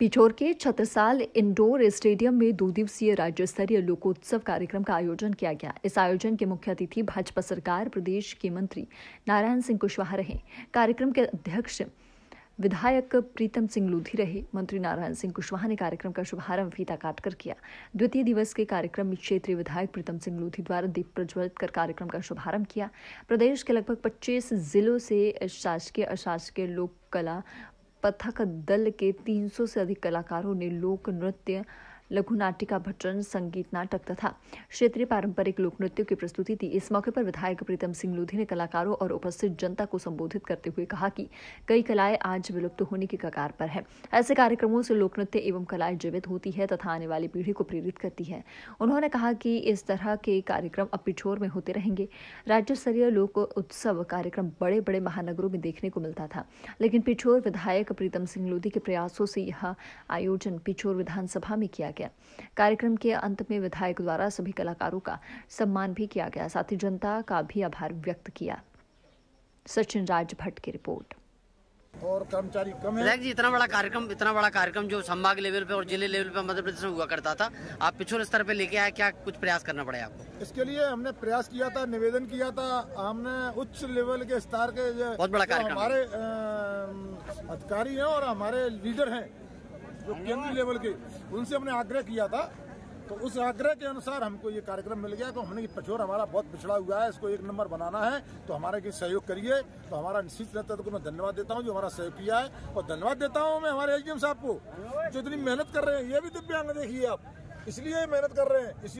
पिछोर के Chhatrasal indoor stadium में दो दिवसीय राज्य स्तरीय लोकोत्सव कार्यक्रम का आयोजन किया गया इस आयोजन के मुख्य अतिथि भाजपा सरकार प्रदेश के मंत्री नारायण सिंह कुशवाहा रहे कार्यक्रम के अध्यक्ष विधायक प्रीतम सिंह लोधी रहे मंत्री नारायण सिंह कुशवाहा ने कार्यक्रम का शुभारंभ फीता काटकर किया द्वितीय दिवस के कार्यक्रम में क्षेत्रीय विधायक प्रीतम सिंह लोधी द्वारा दीप प्रज्वलित कर कार्यक्रम का शुभारंभ किया प्रदेश के लगभग 25 जिलों से शासकीय अशासकीय लोक कला पथक दल के 300 से अधिक कलाकारों ने लोक नृत्य लघु नाटिका भट्टन संगीत नाटक तथा क्षेत्रीय पारंपरिक लोक नृत्यों की प्रस्तुति दी इस मौके पर विधायक प्रीतम सिंह लोधी ने कलाकारों और उपस्थित जनता को संबोधित करते हुए कहा कि कई कलाएं आज विलुप्त होने की कगार पर है ऐसे कार्यक्रमों से लोक नृत्य एवं कलाएं जीवित होती है तथा आने वाली पीढ़ी को प्रेरित करती है उन्होंने कहा कि इस तरह के कार्यक्रम अब पिछोर में होते रहेंगे राज्य स्तरीय लोक उत्सव कार्यक्रम बड़े बड़े महानगरों में देखने को मिलता था लेकिन पिछोर विधायक प्रीतम सिंह लोधी के प्रयासों से यह आयोजन पिछोर विधानसभा में किया गया गया कार्यक्रम के अंत में विधायक द्वारा सभी कलाकारों का सम्मान भी किया गया साथ ही जनता का भी आभार व्यक्त किया सचिन राज भट्ट की रिपोर्ट और कर्मचारी कम है जी इतना बड़ा कार्यक्रम इतना बड़ा कार्यक्रम जो संभाग लेवल पे और जिले लेवल पे मध्य प्रदेश में हुआ करता था आप पिछले स्तर पे लेके आए क्या कुछ प्रयास करना पड़े आपको इसके लिए हमने प्रयास किया था निवेदन किया था हमने उच्च लेवल के स्तर के बहुत बड़ा कार्यक्रम हमारे अधिकारी है और हमारे लीडर है जो केंद्रीय लेवल के उनसे हमने आग्रह किया था तो उस आग्रह के अनुसार हमको ये कार्यक्रम मिल गया तो हमने ये पछोर हमारा बहुत पिछड़ा हुआ है इसको एक नंबर बनाना है तो हमारे की सहयोग करिए तो हमारा निश्चित नेतृत्व को मैं धन्यवाद देता हूँ जो हमारा सहयोग किया है और धन्यवाद देता हूँ मैं हमारे एच साहब को जो इतनी मेहनत कर रहे हैं ये भी दिव्यांग देखिए आप इसलिए मेहनत कर रहे हैं